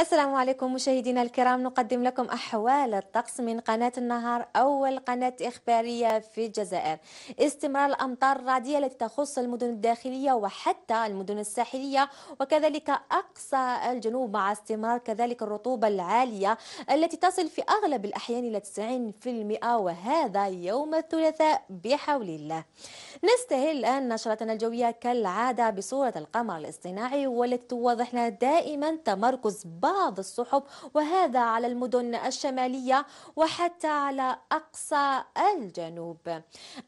السلام عليكم مشاهدينا الكرام نقدم لكم أحوال الطقس من قناة النهار أول قناة إخبارية في الجزائر استمرار الأمطار الرعدية التي تخص المدن الداخلية وحتى المدن الساحلية وكذلك أقصى الجنوب مع استمرار كذلك الرطوبة العالية التي تصل في أغلب الأحيان إلى 90% وهذا يوم الثلاثاء بحول الله نستهل الآن نشرتنا الجوية كالعادة بصورة القمر الاصطناعي والتي توضح لنا دائما تمركز بعض السحب وهذا على المدن الشمالية وحتى على أقصى الجنوب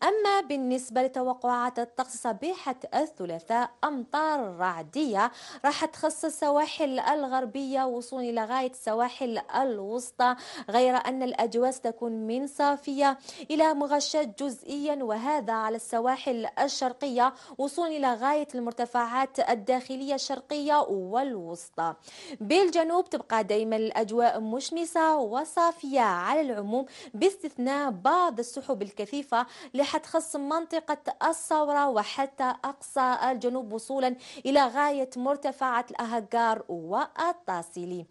أما بالنسبة لتوقعات الطقس صبيحة الثلاثاء أمطار رعدية راح تخص السواحل الغربية وصولا لغاية السواحل الوسطى غير أن الأجواء ستكون من صافية إلى مغشاة جزئيا وهذا على السواحل الشرقية وصولا لغاية المرتفعات الداخلية الشرقية والوسطى بالجنوب الجنوب تبقى دائما الأجواء مشمسة وصافية على العموم باستثناء بعض السحب الكثيفة اللي حتخص منطقة الصوره وحتى أقصى الجنوب وصولا إلى غاية مرتفعات الأهجار والتاصيلي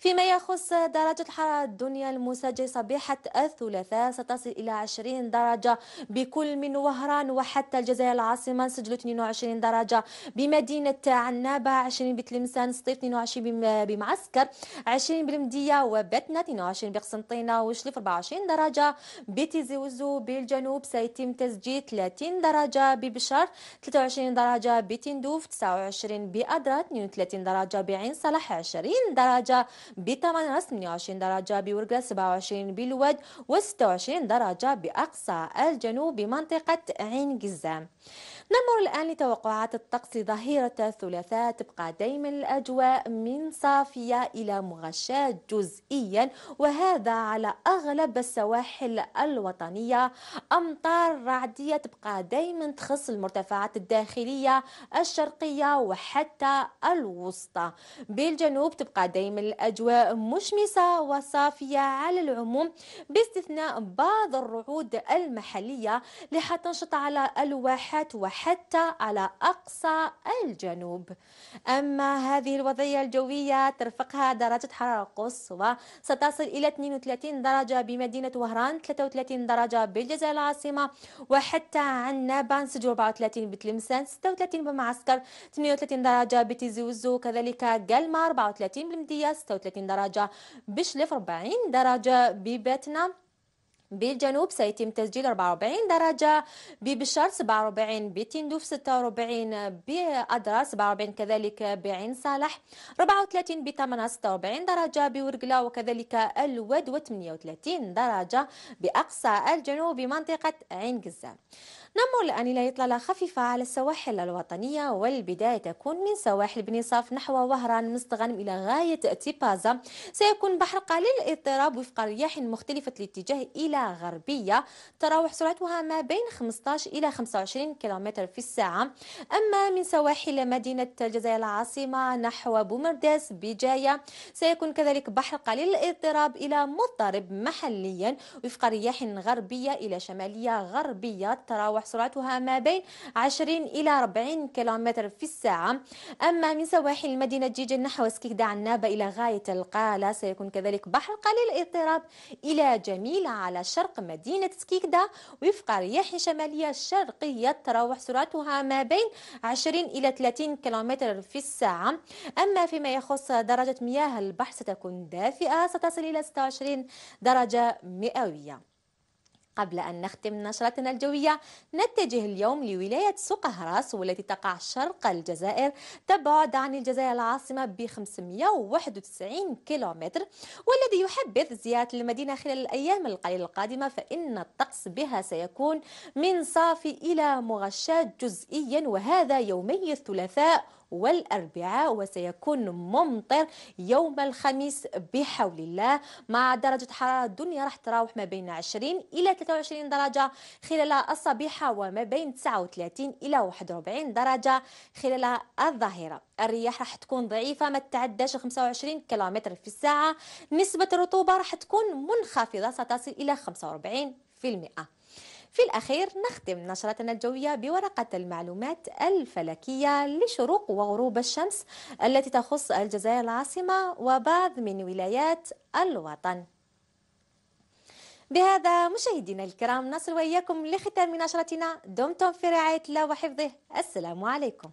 فيما يخص درجة الحرارة الدنيا المسجلة صبيحة الثلاثاء ستصل إلى 20 درجة بكل من وهران وحتى الجزائر العاصمة سجلوا 22 درجة بمدينة عنابة 20 بتلمسان سطيف 22 بمعسكر عسكر 20 بالمدية وبتنا 22 بقسنطينة وشليف 24 درجة بتيزي وزو بالجنوب سيتم تسجيل 30 درجة ببشر 23 درجة بتندوف 29 بأدرا 32 درجة بعين صلاح 20 درجة بتمنرس 28 درجة بورقة 27 بالود و 26 درجة بأقصى الجنوب بمنطقة عين جزام نمر الآن لتوقعات الطقس ظهيرة الثلاثاء تبقى دائما الأجواء من صافية إلى مغشاة جزئيا وهذا على أغلب السواحل الوطنية أمطار رعدية تبقى دائما تخص المرتفعات الداخلية الشرقية وحتى الوسطى بالجنوب تبقى دائما الأجواء مشمسة وصافية على العموم باستثناء بعض الرعود المحلية لحتى تنشط على الواحات وحتى حتى على أقصى الجنوب أما هذه الوضعية الجوية ترفقها درجة حرارة قصوى ستصل إلى 32 درجة بمدينة وهران 33 درجة بالجزائر العاصمة وحتى عنابة نسجل 34 بتلمسان 36 بمعسكر 38 درجة بتيزي وزو كذلك قلمة 34 بالمدية 36 درجة بشلف 40 درجة بباتنا بالجنوب سيتم تسجيل 44 درجة ببشار 47 بتندوف 46 بأدرا 47 كذلك بعين صالح 34 بتمنى 46 درجة بورقلا وكذلك الود و38 درجة بأقصى الجنوب بمنطقة عين قزة نمر الآن إلى إطلالة خفيفة على السواحل الوطنية والبداية تكون من سواحل بني صاف نحو وهران مستغنم إلى غاية تيبازا سيكون بحر قليل الاضطراب وفق رياح مختلفة الاتجاه إلى غربية تراوح سرعتها ما بين 15 إلى 25 كيلومتر في الساعة أما من سواحل مدينة الجزائر العاصمة نحو بومرداس بجاية سيكون كذلك بحر قليل الاضطراب إلى مضطرب محليا وفق رياح غربية إلى شمالية غربية تراوح سرعتها ما بين 20 إلى 40 كيلومتر في الساعة أما من سواحل مدينة جيجل نحو اسكيداع عنابة إلى غاية القالة سيكون كذلك بحر قليل الاضطراب إلى جميل على شرق مدينة سكيكدا وفق رياح شمالية شرقية تراوح سرعتها ما بين 20 إلى 30 كيلومتر في الساعة أما فيما يخص درجة مياه البحر ستكون دافئة ستصل إلى 26 درجة مئوية قبل أن نختم نشرتنا الجوية نتجه اليوم لولاية سقهراس والتي تقع شرق الجزائر تبعد عن الجزائر العاصمة ب 591 كيلومتر والذي يحبذ زيارة المدينة خلال الأيام القليلة القادمة فإن الطقس بها سيكون من صافي إلى مغشاة جزئيا وهذا يومي الثلاثاء والأربعاء وسيكون ممطر يوم الخميس بحول الله مع درجة حرارة الدنيا راح تراوح ما بين 20 إلى 23 درجة خلال الصبيحة وما بين 39 إلى 41 درجة خلال الظهيرة الرياح راح تكون ضعيفة ما تتعداش 25 كيلومتر في الساعة نسبة الرطوبة راح تكون منخفضة ستصل إلى 45% في المئة في الأخير نختم نشرتنا الجوية بورقة المعلومات الفلكية لشروق وغروب الشمس التي تخص الجزائر العاصمة وبعض من ولايات الوطن بهذا مشاهدينا الكرام نصل وإياكم لختام نشرتنا دمتم في رعاية الله وحفظه السلام عليكم